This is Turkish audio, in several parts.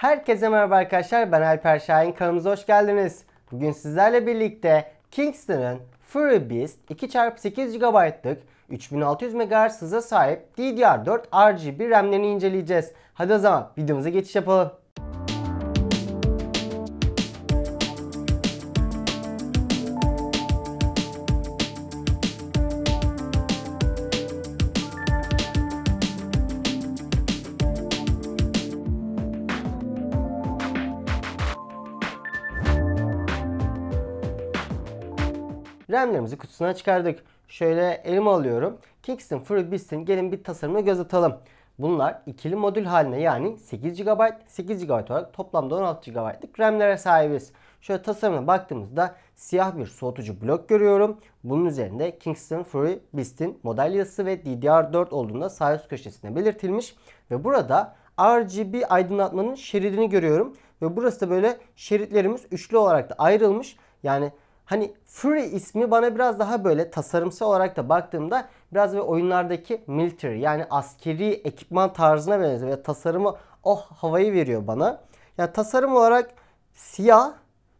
Herkese merhaba arkadaşlar ben Alper Şahin kanalımıza hoş geldiniz. Bugün sizlerle birlikte Kingston'ın Fury Beast 2x8 GB'lık 3600 MHz hıza sahip DDR4 RGB RAM'lerini inceleyeceğiz. Hadi o zaman videomuza geçiş yapalım. RAM'lerimizi kutusuna çıkardık. Şöyle elime alıyorum. Kingston FreeBSD'in gelin bir tasarımına göz atalım. Bunlar ikili modül haline yani 8 GB, 8 GB olarak toplamda 16 GB'lık RAM'lere sahibiz. Şöyle tasarımına baktığımızda siyah bir soğutucu blok görüyorum. Bunun üzerinde Kingston FreeBSD'in model yazısı ve DDR4 olduğunda sağ üst köşesinde belirtilmiş. Ve burada RGB aydınlatmanın şeridini görüyorum. Ve burası da böyle şeritlerimiz üçlü olarak da ayrılmış. Yani Hani Fury ismi bana biraz daha böyle tasarımsal olarak da baktığımda biraz ve oyunlardaki military yani askeri ekipman tarzına benziyor ve tasarımı o oh, havayı veriyor bana. Yani tasarım olarak siyah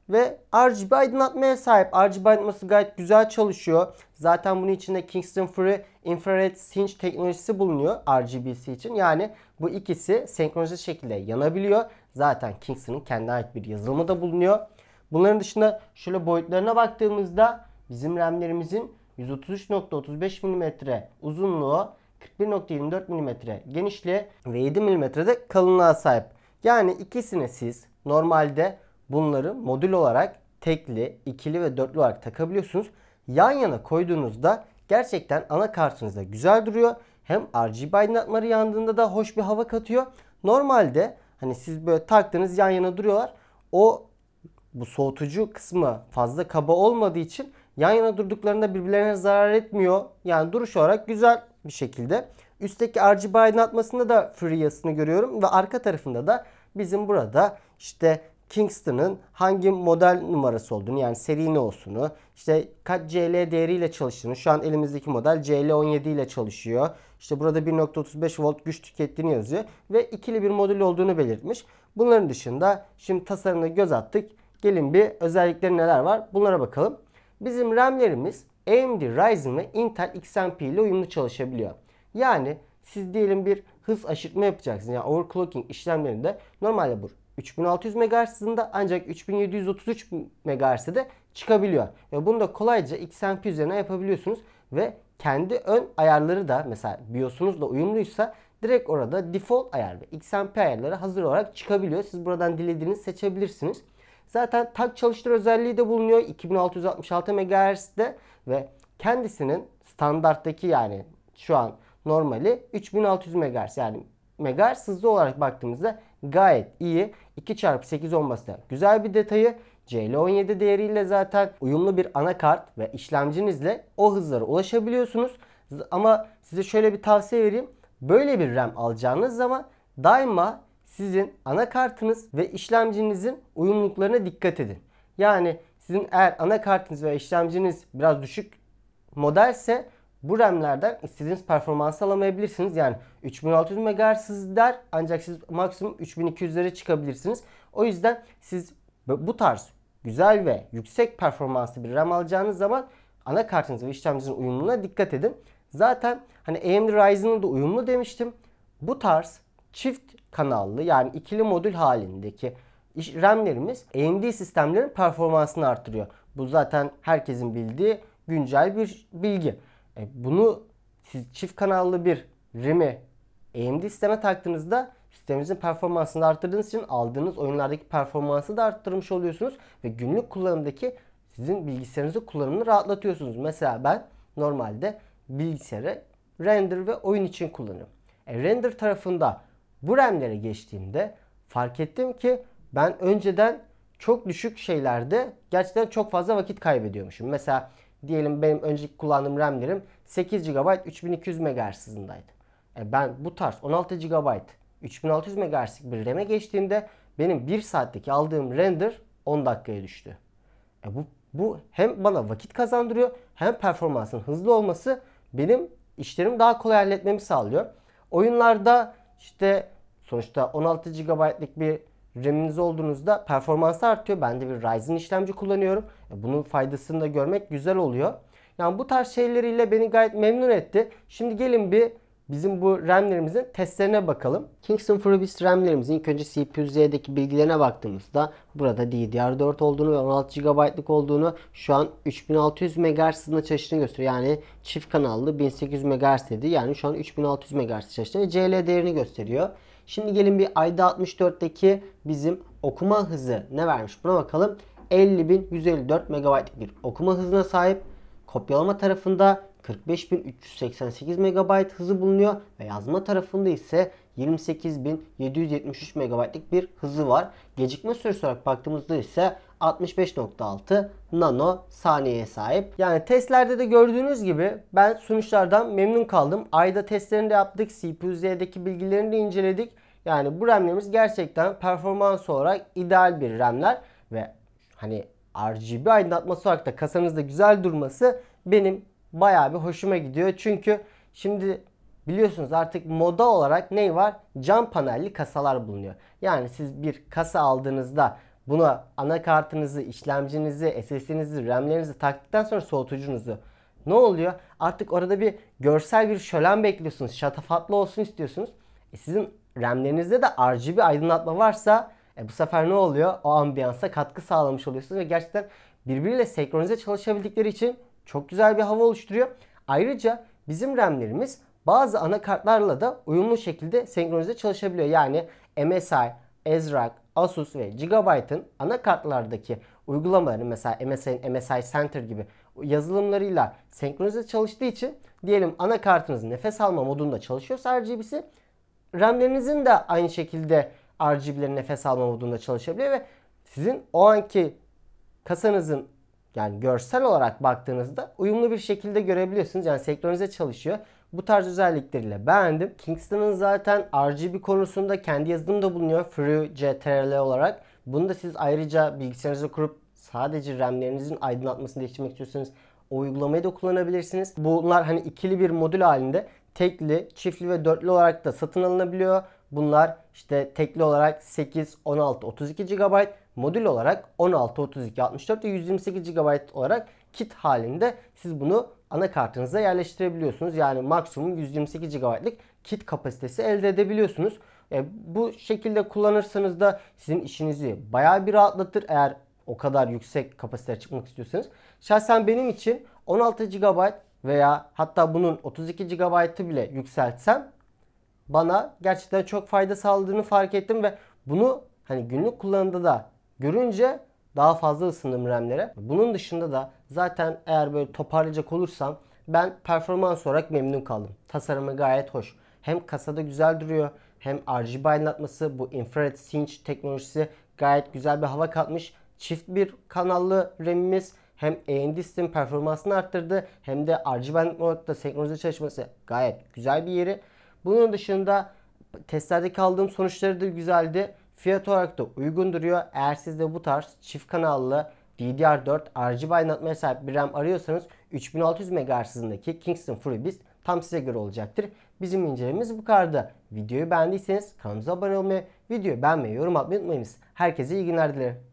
ve RGB aydınlatmaya sahip. RGB aydınlatması gayet güzel çalışıyor. Zaten bunun içinde Kingston Fury Infrared Singe teknolojisi bulunuyor RGB'si için. Yani bu ikisi senkronize şekilde yanabiliyor. Zaten Kingston'ın kendine ait bir yazılımı da bulunuyor. Bunların dışında şöyle boyutlarına baktığımızda bizim RAM'lerimizin 133.35 mm uzunluğu 41.24 mm genişliği ve 7 mm de kalınlığa sahip. Yani ikisini siz normalde bunları modül olarak tekli, ikili ve dörtlü olarak takabiliyorsunuz. Yan yana koyduğunuzda gerçekten anakartınızda güzel duruyor. Hem RGB aydınlatmaları yandığında da hoş bir hava katıyor. Normalde hani siz böyle taktığınız yan yana duruyorlar. O bu soğutucu kısmı fazla kaba olmadığı için yan yana durduklarında birbirlerine zarar etmiyor. Yani duruş olarak güzel bir şekilde. Üstteki RGB aydınlatmasında da Furious'ını görüyorum ve arka tarafında da bizim burada işte Kingston'ın hangi model numarası olduğunu yani seri ne olsunu işte kaç CL değeriyle çalıştığını şu an elimizdeki model CL17 ile çalışıyor. İşte burada 1.35 volt güç tükettiğini yazıyor ve ikili bir modül olduğunu belirtmiş. Bunların dışında şimdi tasarımına göz attık. Gelin bir özellikleri neler var bunlara bakalım. Bizim RAM'lerimiz AMD Ryzen ve Intel XMP ile uyumlu çalışabiliyor. Yani siz diyelim bir hız aşırtma yapacaksınız. Yani overclocking işlemlerinde normalde bu 3600 MHz ancak 3733 MHz'e de çıkabiliyor. Ve bunu da kolayca XMP üzerine yapabiliyorsunuz ve kendi ön ayarları da mesela BIOS'unuzla uyumluysa direkt orada default ayar ve XMP ayarları hazır olarak çıkabiliyor. Siz buradan dilediğiniz seçebilirsiniz. Zaten tak çalıştır özelliği de bulunuyor 2666 MHz'de ve kendisinin standarttaki yani şu an normali 3600 MHz yani MHz hızlı olarak baktığımızda gayet iyi. 2x8 olması da güzel bir detayı. CL17 değeriyle zaten uyumlu bir anakart ve işlemcinizle o hızlara ulaşabiliyorsunuz. Ama size şöyle bir tavsiye vereyim. Böyle bir RAM alacağınız zaman daima sizin anakartınız ve işlemcinizin uyumluluklarına dikkat edin. Yani sizin eğer anakartınız ve işlemciniz biraz düşük modelse bu RAM'lerden istediğiniz performansı alamayabilirsiniz. Yani 3600 MHz der ancak siz maksimum 3200'lere çıkabilirsiniz. O yüzden siz bu tarz güzel ve yüksek performanslı bir RAM alacağınız zaman anakartınız ve işlemcinizin uyumluluğuna dikkat edin. Zaten hani AMD Ryzen'ın da uyumlu demiştim. Bu tarz çift kanallı yani ikili modül halindeki RAM'lerimiz AMD sistemlerin performansını artırıyor. Bu zaten herkesin bildiği güncel bir bilgi. E bunu siz çift kanallı bir RAM'i AMD sisteme taktığınızda sisteminizin performansını arttırdığınız için aldığınız oyunlardaki performansı da arttırmış oluyorsunuz ve günlük kullanımdaki sizin bilgisayarınızı kullanımını rahatlatıyorsunuz. Mesela ben normalde bilgisayarı render ve oyun için kullanırım. E, render tarafında bu RAM'lere geçtiğimde fark ettim ki ben önceden çok düşük şeylerde gerçekten çok fazla vakit kaybediyormuşum. Mesela diyelim benim önceki kullandığım RAM'lerim 8 GB 3200 MHz hızındaydı. E ben bu tarz 16 GB 3600 MHz'lik bir RAM'e geçtiğimde benim 1 saatteki aldığım render 10 dakikaya düştü. E bu, bu hem bana vakit kazandırıyor hem performansın hızlı olması benim işlerimi daha kolay halletmemi sağlıyor. Oyunlarda işte sonuçta 16 GB'lık bir RAM'iniz olduğunuzda performansı artıyor. Ben de bir Ryzen işlemci kullanıyorum. E, bunun faydasını da görmek güzel oluyor. Yani bu tarz şeyleriyle beni gayet memnun etti. Şimdi gelin bir bizim bu RAM'lerimizin testlerine bakalım. Kingston Furubis RAM'lerimizin ilk önce CPU-Z'deki bilgilerine baktığımızda burada DDR4 olduğunu ve 16 GB'lık olduğunu şu an 3600 MHz hızında çalıştığını gösteriyor. Yani çift kanallı 1800 MHz dedi. Yani şu an 3600 MHz çalıştığını CL değerini gösteriyor. Şimdi gelin bir ID64'teki bizim okuma hızı ne vermiş buna bakalım. 50.154 MB'lik bir okuma hızına sahip. Kopyalama tarafında 45.388 MB hızı bulunuyor ve yazma tarafında ise 28.773 MB'lik bir hızı var. Gecikme süresi olarak baktığımızda ise 65.6 nano saniyeye sahip. Yani testlerde de gördüğünüz gibi ben sonuçlardan memnun kaldım. Ayda testlerini de yaptık. CPU-Z'deki bilgilerini de inceledik. Yani bu RAM'lerimiz gerçekten performans olarak ideal bir RAM'ler ve hani RGB aydınlatması olarak da kasanızda güzel durması benim baya bir hoşuma gidiyor. Çünkü şimdi biliyorsunuz artık moda olarak ne var? Cam panelli kasalar bulunuyor. Yani siz bir kasa aldığınızda buna anakartınızı, işlemcinizi, SSD'nizi, RAM'lerinizi taktıktan sonra soğutucunuzu ne oluyor? Artık orada bir görsel bir şölen bekliyorsunuz. Şatafatlı olsun istiyorsunuz. E sizin RAM'lerinizde de RGB aydınlatma varsa e bu sefer ne oluyor? O ambiyansa katkı sağlamış oluyorsunuz ve gerçekten birbiriyle senkronize çalışabildikleri için çok güzel bir hava oluşturuyor. Ayrıca bizim RAM'lerimiz bazı anakartlarla da uyumlu şekilde senkronize çalışabiliyor. Yani MSI, Ezrak, Asus ve Gigabyte'ın anakartlardaki uygulamaları mesela MSI'nin MSI Center gibi yazılımlarıyla senkronize çalıştığı için diyelim anakartınız nefes alma modunda çalışıyorsa RGB'si RAM'lerinizin de aynı şekilde RGB'leri nefes alma modunda çalışabiliyor ve sizin o anki kasanızın yani görsel olarak baktığınızda uyumlu bir şekilde görebiliyorsunuz. Yani senkronize çalışıyor. Bu tarz özellikleriyle beğendim. Kingston'ın zaten RGB konusunda kendi yazılımı da bulunuyor. Free CTRL olarak. Bunu da siz ayrıca bilgisayarınızı kurup sadece RAM'lerinizin aydınlatmasını değiştirmek istiyorsanız o uygulamayı da kullanabilirsiniz. Bunlar hani ikili bir modül halinde tekli, çiftli ve dörtlü olarak da satın alınabiliyor. Bunlar işte tekli olarak 8, 16, 32 GB, modül olarak 16, 32, 64 ve 128 GB olarak kit halinde siz bunu anakartınıza yerleştirebiliyorsunuz. Yani maksimum 128 GB'lık kit kapasitesi elde edebiliyorsunuz. E, bu şekilde kullanırsanız da sizin işinizi bayağı bir rahatlatır eğer o kadar yüksek kapasiteye çıkmak istiyorsanız. Şahsen benim için 16 GB veya hatta bunun 32 GB'ı bile yükseltsem bana gerçekten çok fayda sağladığını fark ettim ve bunu hani günlük kullanımda da görünce daha fazla ısındım RAM'lere. Bunun dışında da zaten eğer böyle toparlayacak olursam ben performans olarak memnun kaldım. Tasarımı gayet hoş. Hem kasada güzel duruyor hem RGB aydınlatması bu infrared cinch teknolojisi gayet güzel bir hava katmış. Çift bir kanallı RAM'imiz hem AMD performansını arttırdı hem de RGB olarak da senkronize çalışması gayet güzel bir yeri. Bunun dışında testlerdeki aldığım sonuçları da güzeldi. Fiyat olarak da uygun duruyor. Eğer siz de bu tarz çift kanallı DDR4 RGB aydınlatmaya sahip bir RAM arıyorsanız 3600 hızındaki Kingston FreeBSD tam size göre olacaktır. Bizim incelememiz bu kadardı. Videoyu beğendiyseniz kanalımıza abone olmayı, videoyu beğenmeyi, yorum atmayı unutmayınız. Herkese iyi günler dilerim.